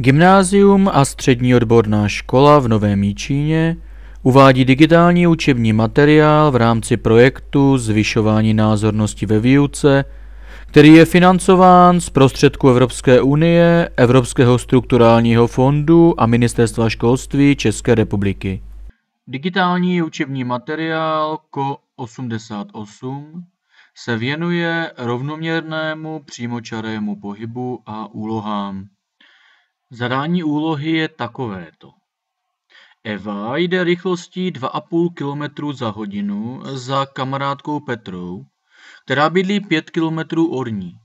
Gymnázium a střední odborná škola v Novém Míčíně uvádí digitální učební materiál v rámci projektu Zvyšování názornosti ve výuce, který je financován z prostředků Evropské unie, Evropského strukturálního fondu a Ministerstva školství České republiky. Digitální učební materiál KO88 se věnuje rovnoměrnému přímočarému pohybu a úlohám. Zadání úlohy je takovéto. Eva jde rychlostí 2,5 km za hodinu za kamarádkou Petrou, která bydlí 5 km od ní.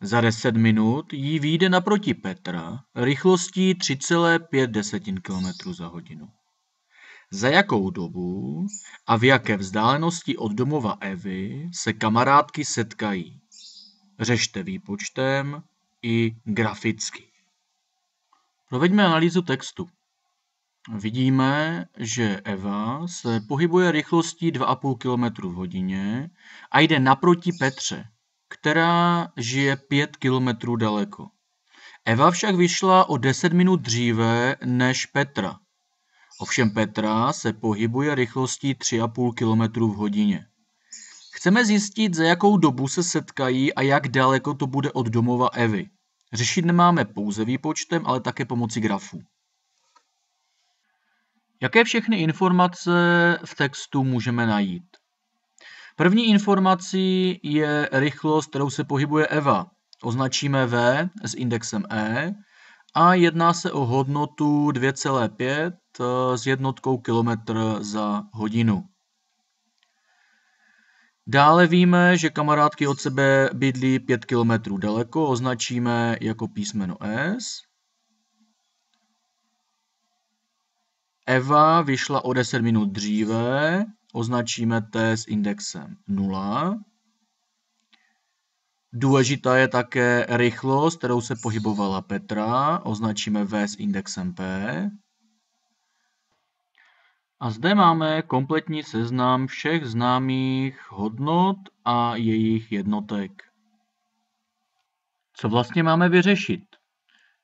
Za 10 minut jí vyjde naproti Petra rychlostí 3,5 km za hodinu. Za jakou dobu a v jaké vzdálenosti od domova Evy se kamarádky setkají? Řešte výpočtem i graficky. Proveďme analýzu textu. Vidíme, že Eva se pohybuje rychlostí 2,5 km v hodině a jde naproti Petře, která žije 5 km daleko. Eva však vyšla o 10 minut dříve než Petra. Ovšem Petra se pohybuje rychlostí 3,5 km v hodině. Chceme zjistit, za jakou dobu se setkají a jak daleko to bude od domova Evy. Řešit nemáme pouze výpočtem, ale také pomocí grafů. Jaké všechny informace v textu můžeme najít? První informací je rychlost, kterou se pohybuje Eva. Označíme V s indexem E a jedná se o hodnotu 2,5 eh, s jednotkou kilometr za hodinu. Dále víme, že kamarádky od sebe bydlí 5 km daleko, označíme jako písmeno S. Eva vyšla o 10 minut dříve, označíme T s indexem 0. Důležitá je také rychlost, kterou se pohybovala Petra, označíme V s indexem P. A zde máme kompletní seznam všech známých hodnot a jejich jednotek. Co vlastně máme vyřešit?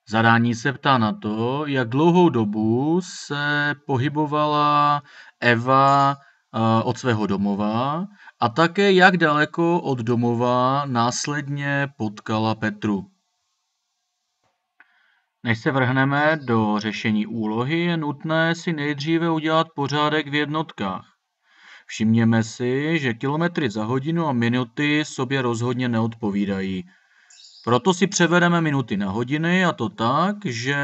Zadání se ptá na to, jak dlouhou dobu se pohybovala Eva eh, od svého domova a také jak daleko od domova následně potkala Petru. Než se vrhneme do řešení úlohy, je nutné si nejdříve udělat pořádek v jednotkách. Všimněme si, že kilometry za hodinu a minuty sobě rozhodně neodpovídají. Proto si převedeme minuty na hodiny a to tak, že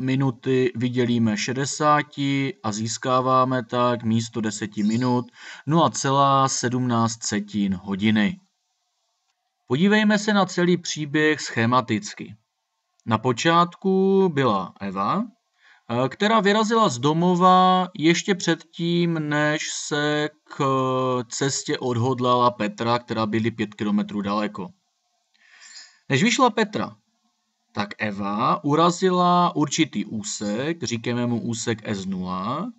minuty vydělíme 60 a získáváme tak místo 10 minut 0,17 setin hodiny. Podívejme se na celý příběh schematicky. Na počátku byla Eva, eh, která vyrazila z domova ještě předtím, než se k cestě odhodlala Petra, která byly pět kilometrů daleko. Než vyšla Petra, tak Eva urazila určitý úsek, říkáme mu úsek S0,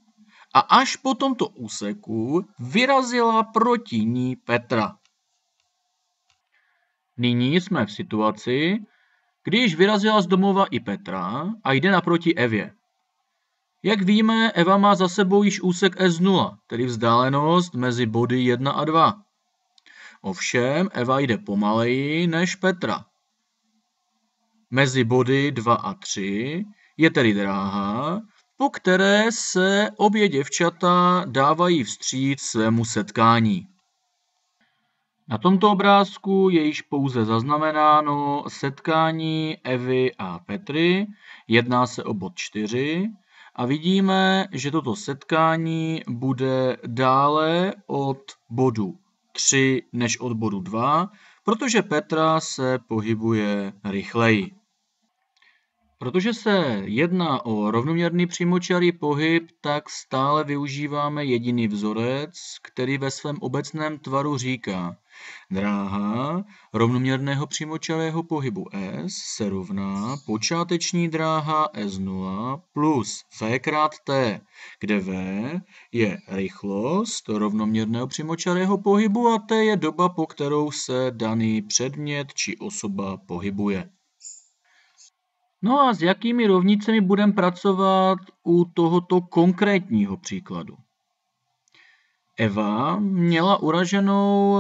a až po tomto úseku vyrazila proti ní Petra. Nyní jsme v situaci, když vyrazila z domova i Petra a jde naproti Evě. Jak víme, Eva má za sebou již úsek S0, tedy vzdálenost mezi body 1 a 2. Ovšem, Eva jde pomaleji než Petra. Mezi body 2 a 3 je tedy dráha, po které se obě děvčata dávají vstříc svému setkání. Na tomto obrázku je již pouze zaznamenáno setkání Evy a Petry, jedná se o bod 4 a vidíme, že toto setkání bude dále od bodu 3 než od bodu 2, protože Petra se pohybuje rychleji. Protože se jedná o rovnoměrný přímočarý pohyb, tak stále využíváme jediný vzorec, který ve svém obecném tvaru říká Dráha rovnoměrného přímočarého pohybu S se rovná počáteční dráha S0 plus V krát T, kde V je rychlost rovnoměrného přímočarého pohybu a T je doba, po kterou se daný předmět či osoba pohybuje. No a s jakými rovnicemi budeme pracovat u tohoto konkrétního příkladu? Eva měla uraženou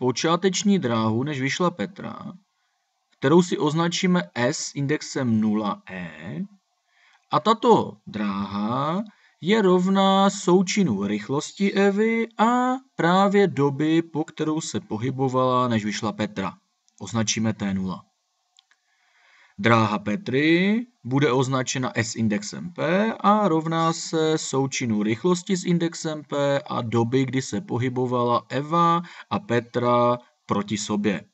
počáteční dráhu, než vyšla Petra, kterou si označíme S indexem 0e, a tato dráha je rovná součinu rychlosti Evy a právě doby, po kterou se pohybovala, než vyšla Petra. Označíme T0. Dráha Petry bude označena s indexem p a rovná se součinu rychlosti s indexem p a doby, kdy se pohybovala Eva a Petra proti sobě.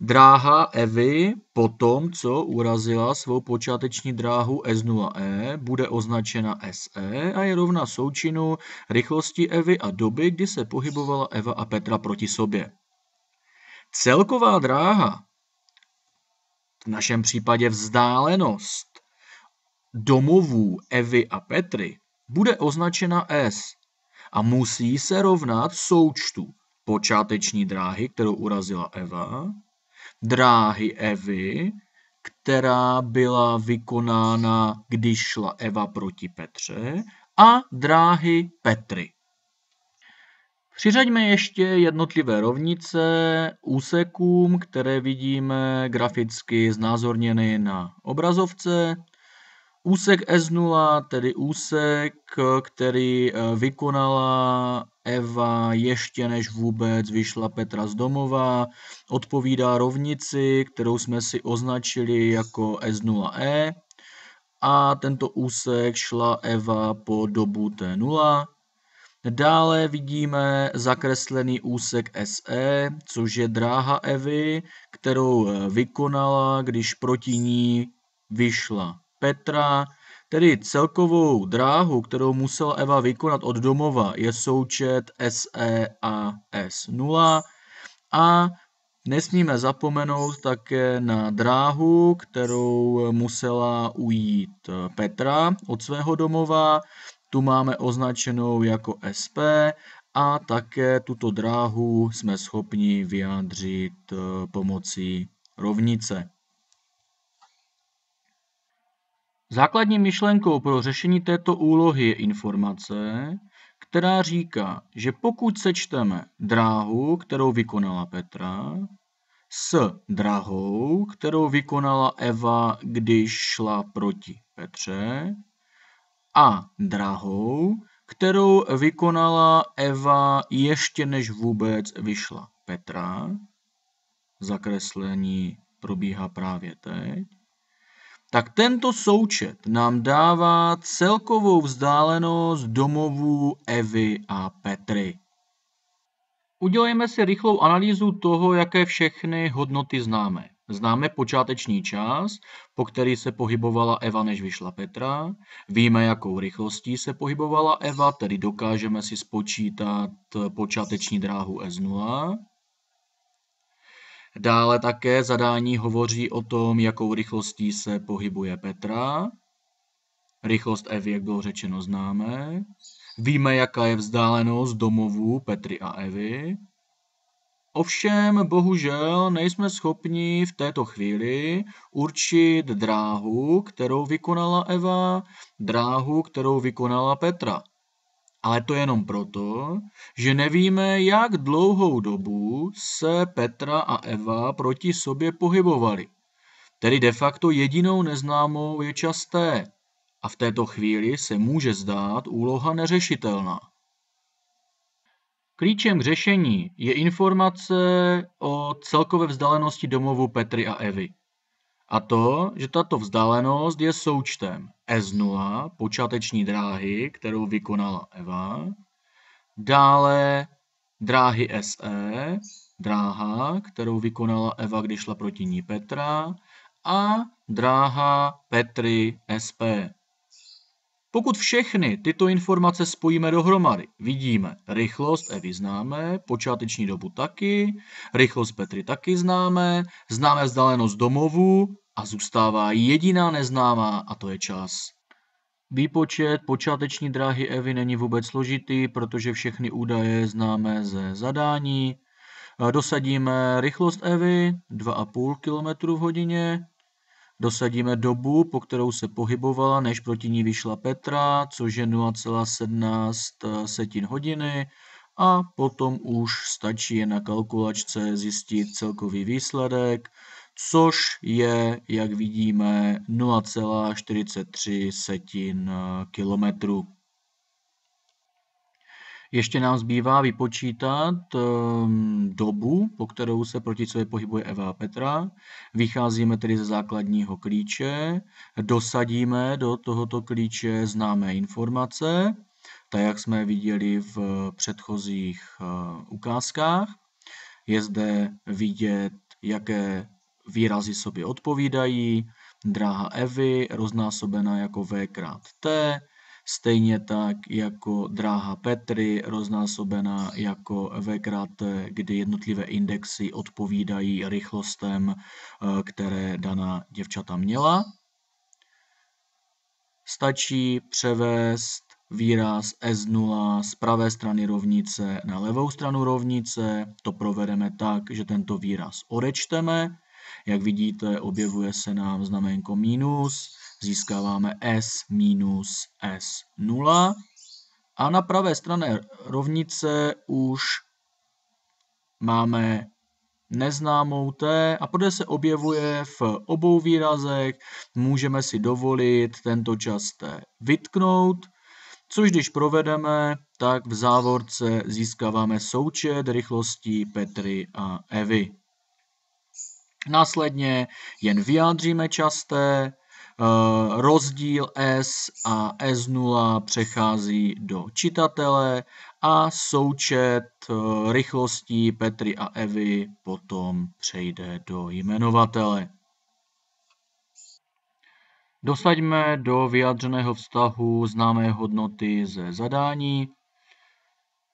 Dráha Evy po tom, co urazila svou počáteční dráhu S0E, bude označena SE a je rovna součinu rychlosti Evy a doby, kdy se pohybovala Eva a Petra proti sobě. Celková dráha v našem případě vzdálenost domovů Evy a Petry, bude označena S a musí se rovnat součtu počáteční dráhy, kterou urazila Eva, dráhy Evy, která byla vykonána, když šla Eva proti Petře, a dráhy Petry. Přiřaďme ještě jednotlivé rovnice úsekům, které vidíme graficky znázorněny na obrazovce. Úsek S0, tedy úsek, který eh, vykonala Eva ještě než vůbec vyšla Petra z domova, odpovídá rovnici, kterou jsme si označili jako S0E. A tento úsek šla Eva po dobu T0 Dále vidíme zakreslený úsek SE, což je dráha Evy, kterou eh, vykonala, když proti ní vyšla Petra. Tedy celkovou dráhu, kterou musela Eva vykonat od domova, je součet SE a S0. A nesmíme zapomenout také na dráhu, kterou musela ujít eh, Petra od svého domova, tu máme označenou jako SP a také tuto dráhu jsme schopni vyjádřit eh, pomocí rovnice. Základní myšlenkou pro řešení této úlohy je informace, která říká, že pokud sečteme dráhu, kterou vykonala Petra, s drahou, kterou vykonala Eva, když šla proti Petře, a drahou, kterou vykonala Eva ještě než vůbec vyšla Petra. Zakreslení probíhá právě teď. Tak tento součet nám dává celkovou vzdálenost domovů Evy a Petry. Udělejme si rychlou analýzu toho, jaké všechny hodnoty známe. Známe počáteční čas, po který se pohybovala Eva, než vyšla Petra. Víme, jakou rychlostí se pohybovala Eva, tedy dokážeme si spočítat počáteční dráhu S0. Dále také zadání hovoří o tom, jakou rychlostí se pohybuje Petra. Rychlost Evy, jak bylo řečeno, známe. Víme, jaká je vzdálenost domovů Petry a Evy. Ovšem bohužel nejsme schopni v této chvíli určit dráhu, kterou vykonala Eva, dráhu, kterou vykonala Petra. Ale to jenom proto, že nevíme, jak dlouhou dobu se Petra a Eva proti sobě pohybovali. Tedy de facto jedinou neznámou je časté. A v této chvíli se může zdát úloha neřešitelná. Klíčem řešení je informace o celkové vzdálenosti domovu Petry a Evy. A to, že tato vzdálenost je součtem S0, počáteční dráhy, kterou vykonala Eva, dále dráhy SE, dráha, kterou vykonala Eva, když šla proti ní Petra, a dráha Petry SP, pokud všechny tyto informace spojíme dohromady, vidíme rychlost Evy známe, počáteční dobu taky, rychlost Petry taky známe, známe vzdálenost domovu a zůstává jediná neznámá a to je čas. Výpočet počáteční dráhy Evy není vůbec složitý, protože všechny údaje známe ze zadání. Dosadíme rychlost Evy 2,5 km v hodině, Dosadíme dobu, po kterou se pohybovala, než proti ní vyšla Petra, což je 0,17 setin hodiny a potom už stačí na kalkulačce zjistit celkový výsledek, což je, jak vidíme, 0,43 setin kilometru. Ještě nám zbývá vypočítat ehm, dobu, po kterou se proti sobě pohybuje Eva a Petra. Vycházíme tedy ze základního klíče, dosadíme do tohoto klíče známé informace, tak jak jsme viděli v předchozích eh, ukázkách. Je zde vidět, jaké výrazy sobě odpovídají, dráha Evy roznásobená jako V krát T, stejně tak jako dráha Petry roznásobená jako V krát kdy jednotlivé indexy odpovídají rychlostem, eh, které daná děvčata měla. Stačí převést výraz S0 z pravé strany rovnice na levou stranu rovnice. To provedeme tak, že tento výraz odečteme. Jak vidíte, objevuje se nám znamenko minus získáváme S minus S0 a na pravé straně rovnice už máme neznámou t a podle se objevuje v obou výrazech, můžeme si dovolit tento čas t vytknout, což když provedeme, tak v závorce získáváme součet rychlostí Petry a Evy. Následně jen vyjádříme časté, Eh, rozdíl S a S0 přechází do čitatele a součet eh, rychlostí Petry a Evy potom přejde do jmenovatele. Dosaďme do vyjádřeného vztahu známé hodnoty ze zadání.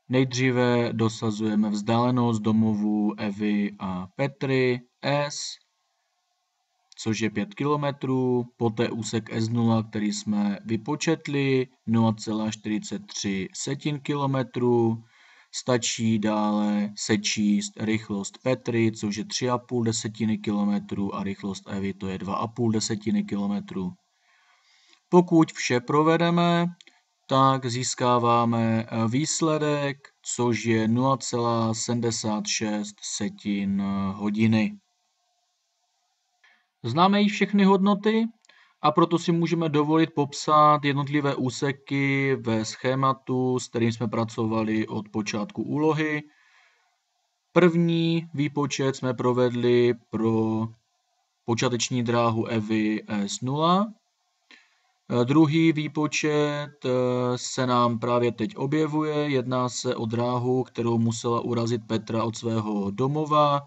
Nejdříve dosazujeme vzdálenost domovů Evy a Petry S což je 5 km, poté úsek S0, který jsme vypočetli, 0,43 setin km, stačí dále sečíst rychlost Petry, což je 3,5 desetiny km a rychlost Evy to je 2,5 desetiny km. Pokud vše provedeme, tak získáváme eh, výsledek, což je 0,76 setin eh, hodiny. Známe již všechny hodnoty a proto si můžeme dovolit popsat jednotlivé úseky ve schématu, s kterým jsme pracovali od počátku úlohy. První výpočet jsme provedli pro počáteční dráhu EVY S0. Eh, druhý výpočet eh, se nám právě teď objevuje. Jedná se o dráhu, kterou musela urazit Petra od svého domova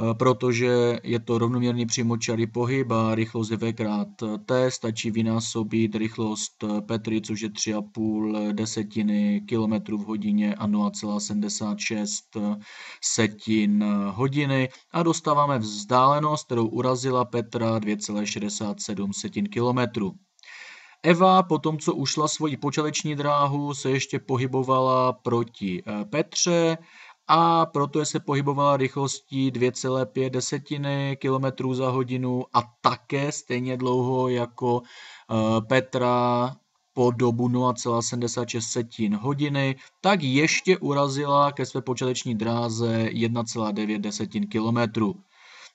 Eh, protože je to rovnoměrný přímočarý pohyb a rychlost je V krát eh, T, stačí vynásobit rychlost eh, Petry, což je 3,5 desetiny km v hodině a 0,76 setin hodiny a dostáváme vzdálenost, kterou urazila Petra 2,67 setin km. Eva, po tom, co ušla svoji počáteční dráhu, se ještě pohybovala proti Petře a protože se pohybovala rychlostí 2,5 desetiny za hodinu a také stejně dlouho jako eh, Petra po dobu 0,76 hodiny, tak ještě urazila ke své počáteční dráze 1,9 desetin kilometru.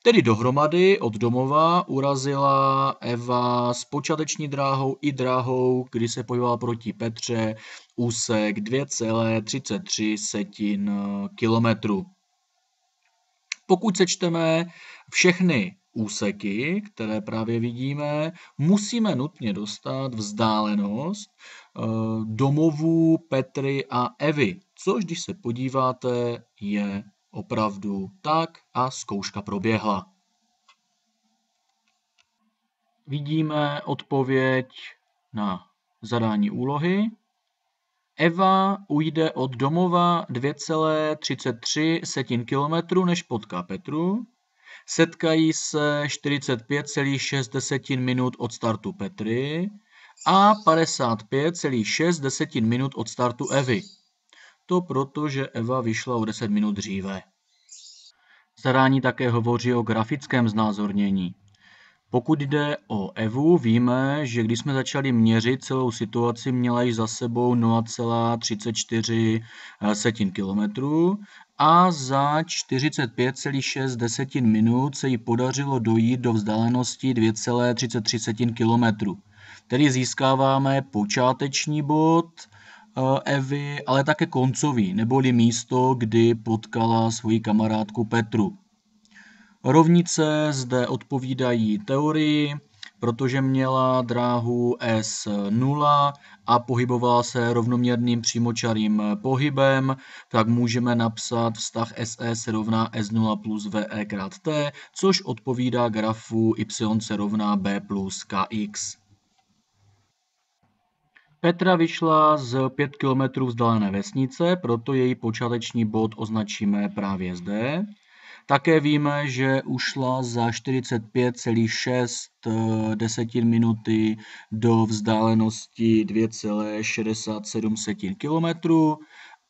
Tedy dohromady od domova urazila Eva s počáteční dráhou i dráhou, kdy se pohybovala proti Petře, úsek 2,33 setin eh, kilometru. Pokud sečteme všechny úseky, které právě vidíme, musíme nutně dostat vzdálenost eh, domovů Petry a Evy, což když se podíváte, je Opravdu tak a zkouška proběhla. Vidíme odpověď na zadání úlohy. Eva ujde od domova 2,33 setin kilometru než potká Petru. Setkají se 45,6 minut od startu Petry a 55,6 minut od startu Evy. To proto, že Eva vyšla o 10 minut dříve. Zadání také hovoří o grafickém znázornění. Pokud jde o Evu, víme, že když jsme začali měřit celou situaci, měla již za sebou 0,34 setin a za 45,6 desetin minut se jí podařilo dojít do vzdálenosti 2,33 kilometru. Tedy získáváme počáteční bod, Eh, Evy, ale také koncový, neboli místo, kdy potkala svoji kamarádku Petru. Rovnice zde odpovídají teorii, protože měla dráhu S0 a pohybovala se rovnoměrným přímočarým pohybem, tak můžeme napsat vztah SE se rovná S0 plus VE krát T, což odpovídá grafu Y se rovná B plus KX. Petra vyšla z 5 km vzdálené vesnice, proto její počáteční bod označíme právě zde. Také víme, že ušla za 45,6 desetin minuty do vzdálenosti 2,67 km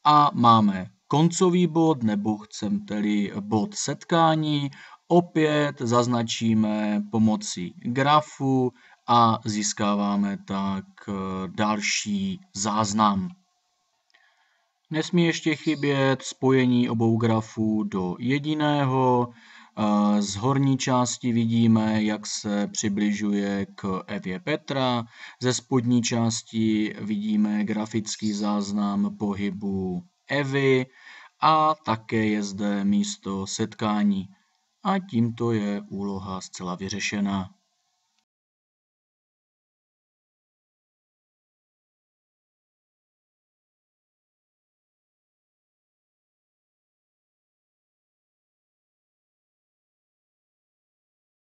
a máme koncový bod, nebo chcem tedy bod setkání, opět zaznačíme pomocí grafu a získáváme tak eh, další záznam. Nesmí ještě chybět spojení obou grafů do jediného. Eh, z horní části vidíme, jak se přibližuje k Evě Petra. Ze spodní části vidíme grafický záznam pohybu Evy a také je zde místo setkání. A tímto je úloha zcela vyřešena.